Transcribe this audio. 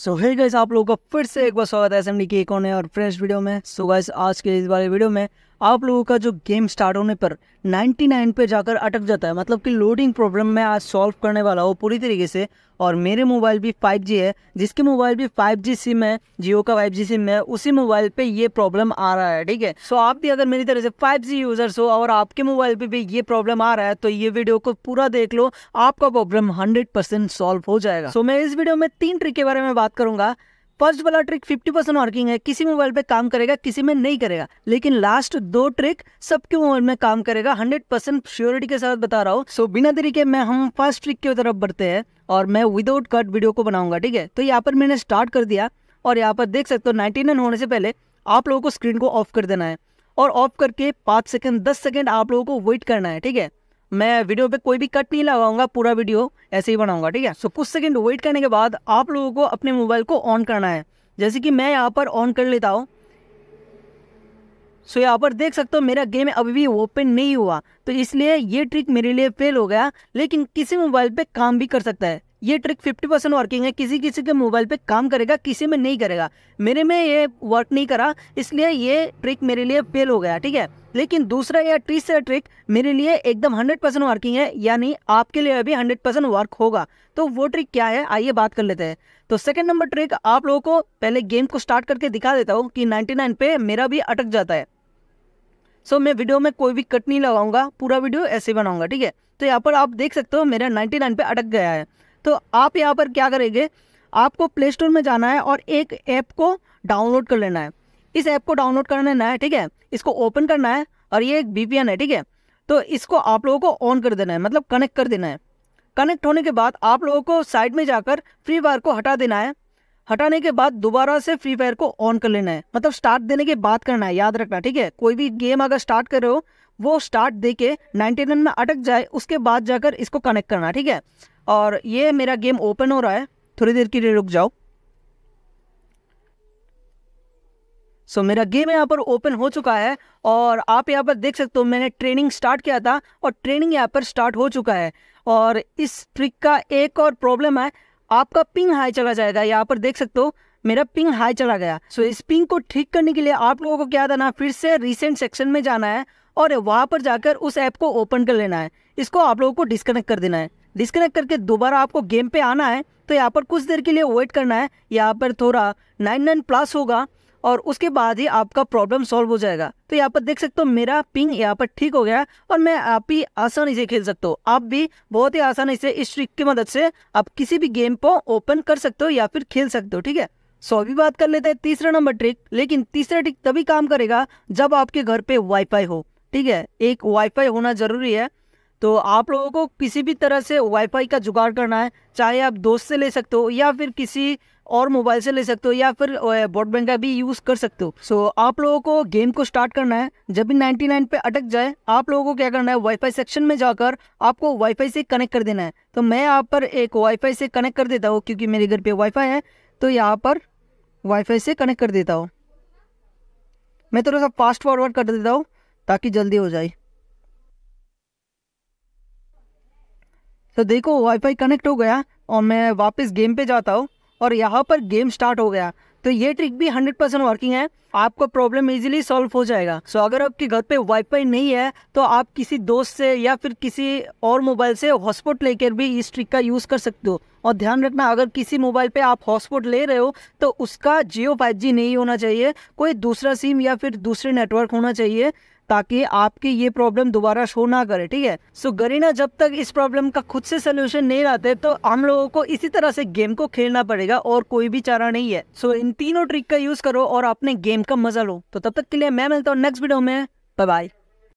सो hey guys आप लोगों का फिर से एक बार स्वागत है एस एम डी के एक और फ्रेंड्स वीडियो में सो so गाइस आज के इस वाले वीडियो में आप लोगों का जो गेम स्टार्ट होने पर 99 पे जाकर अटक जाता है मतलब कि लोडिंग प्रॉब्लम मैं आज सॉल्व करने वाला हूँ पूरी तरीके से और मेरे मोबाइल भी 5G है जिसके मोबाइल भी 5G सिम है जियो का 5G सिम है उसी मोबाइल पे ये प्रॉब्लम आ रहा है ठीक है सो आप भी अगर मेरी तरह से 5G यूज़र्स हो और आपके मोबाइल पे भी ये प्रॉब्लम आ रहा है तो ये वीडियो को पूरा देख लो आपका प्रॉब्लम हंड्रेड सॉल्व हो जाएगा सो so, मैं इस वीडियो में तीन ट्रिक के बारे में बात करूंगा फर्स्ट वाला ट्रिक 50 परसेंट वर्किंग है किसी मोबाइल पे काम करेगा किसी में नहीं करेगा लेकिन लास्ट दो ट्रिक सबके मोबाइल में काम करेगा 100 परसेंट श्योरिटी के साथ बता रहा हूँ सो so, बिना तरीके में हम फर्स्ट ट्रिक की तरफ बढ़ते हैं और मैं विदाउट कट वीडियो को बनाऊंगा ठीक है तो यहाँ पर मैंने स्टार्ट कर दिया और यहाँ पर देख सकते हो नाइनटी होने से पहले आप लोगों को स्क्रीन को ऑफ कर देना है और ऑफ करके पाँच सेकेंड दस सेकेंड आप लोगों को वेट करना है ठीक है मैं वीडियो पे कोई भी कट नहीं लगाऊंगा पूरा वीडियो ऐसे ही बनाऊंगा ठीक है सो कुछ सेकंड वेट करने के बाद आप लोगों को अपने मोबाइल को ऑन करना है जैसे कि मैं यहाँ पर ऑन कर लेता हूँ सो so, यहाँ पर देख सकते हो मेरा गेम अभी भी ओपन नहीं हुआ तो इसलिए ये ट्रिक मेरे लिए फेल हो गया लेकिन किसी मोबाइल पे काम भी कर सकता है ये ट्रिक 50 परसेंट वर्किंग है किसी किसी के मोबाइल पे काम करेगा किसी में नहीं करेगा मेरे में ये वर्क नहीं करा इसलिए ये ट्रिक मेरे लिए फेल हो गया ठीक है लेकिन दूसरा या तीसरा ट्रिक मेरे लिए एकदम 100 परसेंट वर्किंग है यानी आपके लिए अभी 100 परसेंट वर्क होगा तो वो ट्रिक क्या है आइए बात कर लेते हैं तो सेकेंड नंबर ट्रिक आप लोगों को पहले गेम को स्टार्ट करके दिखा देता हूँ कि नाइन्टी पे मेरा भी अटक जाता है सो so, मैं वीडियो में कोई भी कट नहीं लगाऊंगा पूरा वीडियो ऐसे बनाऊंगा ठीक है तो यहाँ पर आप देख सकते हो मेरा 99 पे अटक गया है तो आप यहाँ पर क्या करेंगे आपको प्ले स्टोर में जाना है और एक ऐप को डाउनलोड कर लेना है इस ऐप को डाउनलोड कर लेना है ठीक है इसको ओपन करना है और ये एक बी है ठीक है तो इसको आप लोगों को ऑन कर देना है मतलब कनेक्ट कर देना है कनेक्ट होने के बाद आप लोगों को साइड में जाकर फ्री फायर को हटा देना है हटाने के बाद दोबारा से फ्री फायर को ऑन कर लेना है मतलब स्टार्ट देने के बाद करना है याद रखना ठीक है कोई भी गेम अगर स्टार्ट कर रहे हो वो स्टार्ट दे के नाइन्टी रन में अटक जाए उसके बाद जाकर इसको कनेक्ट करना ठीक है और ये मेरा गेम ओपन हो रहा है थोड़ी देर के लिए रुक जाओ सो so, मेरा गेम यहाँ पर ओपन हो चुका है और आप यहाँ पर देख सकते हो मैंने ट्रेनिंग स्टार्ट किया था और ट्रेनिंग यहाँ पर स्टार्ट हो चुका है और इस ट्रिक का एक और प्रॉब्लम है आपका पिंग हाई चला जाएगा यहाँ पर देख सकते हो मेरा पिंग हाई चला गया सो इस पिंग को ठीक करने के लिए आप लोगों को क्या करना फिर से रिसेंट सेक्शन में जाना है और वहाँ पर जाकर उस ऐप को ओपन कर लेना है इसको आप लोगों को डिस्कनेक्ट कर देना है डिस्कनेक्ट करके दोबारा आपको गेम पे आना है तो यहाँ पर कुछ देर के लिए वेट करना है यहाँ पर थोड़ा नाइन नाइन प्लस होगा और उसके बाद ही आपका प्रॉब्लम सॉल्व हो जाएगा तो यहाँ पर देख सकते हो मेरा पिंग यहाँ पर ठीक हो गया और मैं आप ही आसानी से खेल सकते हो आप भी बहुत ही आसानी से इस ट्रिक की मदद से आप किसी भी गेम को ओपन कर सकते हो या फिर खेल सकते हो ठीक है सो अभी बात कर लेते हैं तीसरा नंबर ट्रिक लेकिन तीसरा ट्रिक तभी काम करेगा जब आपके घर पे वाईफाई हो ठीक है एक वाईफाई होना ज़रूरी है तो आप लोगों को किसी भी तरह से वाईफाई का जुगाड़ करना है चाहे आप दोस्त से ले सकते हो या फिर किसी और मोबाइल से ले सकते हो या फिर ब्रॉडबैंड का भी यूज़ कर सकते हो सो so, आप लोगों को गेम को स्टार्ट करना है जब भी 99 पे अटक जाए आप लोगों को क्या करना है वाईफाई सेक्शन में जाकर आपको वाईफाई से कनेक्ट कर देना है तो मैं यहाँ पर एक वाईफाई से कनेक्ट कर देता हूँ क्योंकि मेरे घर पे वाईफाई है तो यहाँ पर वाईफाई से कनेक्ट कर देता हूँ मैं थोड़ा सा फास्ट फॉरवर्ड कर देता हूँ ताकि जल्दी हो जाए तो देखो वाईफाई कनेक्ट हो गया और मैं वापस गेम पे जाता हूँ और यहाँ पर गेम स्टार्ट हो गया तो ये ट्रिक भी 100% वर्किंग है आपको प्रॉब्लम इजीली सॉल्व हो जाएगा सो so, अगर आपके घर पे वाईफाई नहीं है तो आप किसी दोस्त से या फिर किसी और मोबाइल से हॉटस्पॉट लेकर भी इस ट्रिक का यूज़ कर सकते हो और ध्यान रखना अगर किसी मोबाइल पे आप हॉटस्पॉट ले रहे हो तो उसका जियो फाइव नहीं होना चाहिए कोई दूसरा सिम या फिर दूसरे नेटवर्क होना चाहिए ताकि आपकी ये प्रॉब्लम दोबारा शो ना करे ठीक है सो गरीना जब तक इस प्रॉब्लम का खुद से सोल्यूशन नहीं लाते तो हम लोगों को इसी तरह से गेम को खेलना पड़ेगा और कोई भी चारा नहीं है सो इन तीनों ट्रिक का यूज करो और अपने गेम का मजा लो तो तब तक के लिए मैं मिलता हूँ नेक्स्ट वीडियो में बाय बाय